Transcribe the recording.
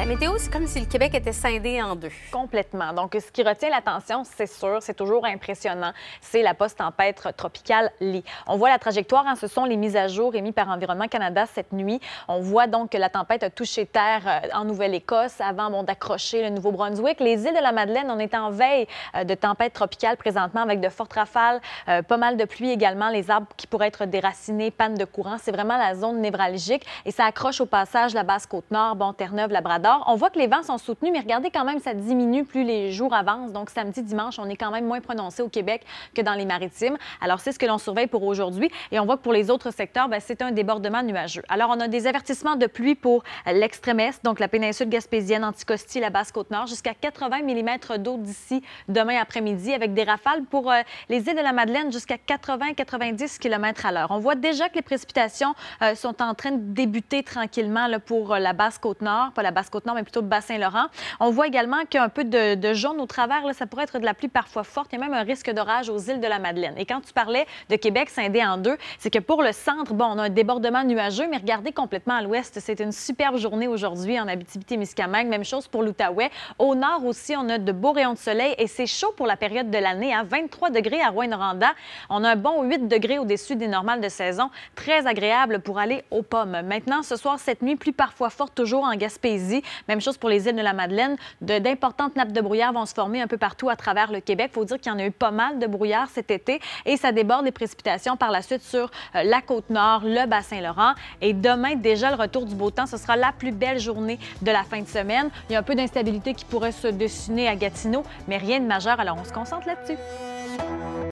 la météo, c'est comme si le Québec était scindé en deux. Complètement. Donc, ce qui retient l'attention, c'est sûr, c'est toujours impressionnant, c'est la post-tempête tropicale Lee. On voit la trajectoire, hein, ce sont les mises à jour émises par Environnement Canada cette nuit. On voit donc que la tempête a touché terre euh, en Nouvelle-Écosse avant d'accrocher le Nouveau-Brunswick. Les îles de la Madeleine, on est en veille euh, de tempête tropicale présentement avec de fortes rafales, euh, pas mal de pluie également, les arbres qui pourraient être déracinés, panne de courant. C'est vraiment la zone névralgique et ça accroche au passage la basse côte nord, bon, Terre-Neuve, Labrador on voit que les vents sont soutenus, mais regardez quand même, ça diminue plus les jours avancent. Donc, samedi, dimanche, on est quand même moins prononcé au Québec que dans les maritimes. Alors, c'est ce que l'on surveille pour aujourd'hui. Et on voit que pour les autres secteurs, ben, c'est un débordement nuageux. Alors, on a des avertissements de pluie pour l'extrême est, donc la péninsule gaspésienne, Anticosti, la Basse-Côte-Nord, jusqu'à 80 mm d'eau d'ici demain après-midi, avec des rafales pour euh, les îles de la Madeleine jusqu'à 80-90 km à l'heure. On voit déjà que les précipitations euh, sont en train de débuter tranquillement pour euh, la Basse-Côte-Nord, pas la Basse-Côte non, mais plutôt de bas laurent On voit également qu'il y a un peu de, jaune au travers. ça pourrait être de la pluie parfois forte. Il y a même un risque d'orage aux îles de la Madeleine. Et quand tu parlais de Québec scindé en deux, c'est que pour le centre, bon, on a un débordement nuageux, mais regardez complètement à l'ouest. C'est une superbe journée aujourd'hui en Abitibi-Témiscamingue. Même chose pour l'Outaouais. Au nord aussi, on a de beaux rayons de soleil et c'est chaud pour la période de l'année. à hein. 23 degrés à rouyn noranda On a un bon 8 degrés au-dessus des normales de saison. Très agréable pour aller aux pommes. Maintenant, ce soir, cette nuit, plus parfois forte toujours en Gaspésie. Même chose pour les îles de la Madeleine. D'importantes nappes de brouillard vont se former un peu partout à travers le Québec. Il faut dire qu'il y en a eu pas mal de brouillard cet été et ça déborde des précipitations par la suite sur euh, la côte nord, le bassin laurent Et demain, déjà le retour du beau temps. Ce sera la plus belle journée de la fin de semaine. Il y a un peu d'instabilité qui pourrait se dessiner à Gatineau, mais rien de majeur. Alors on se concentre là-dessus.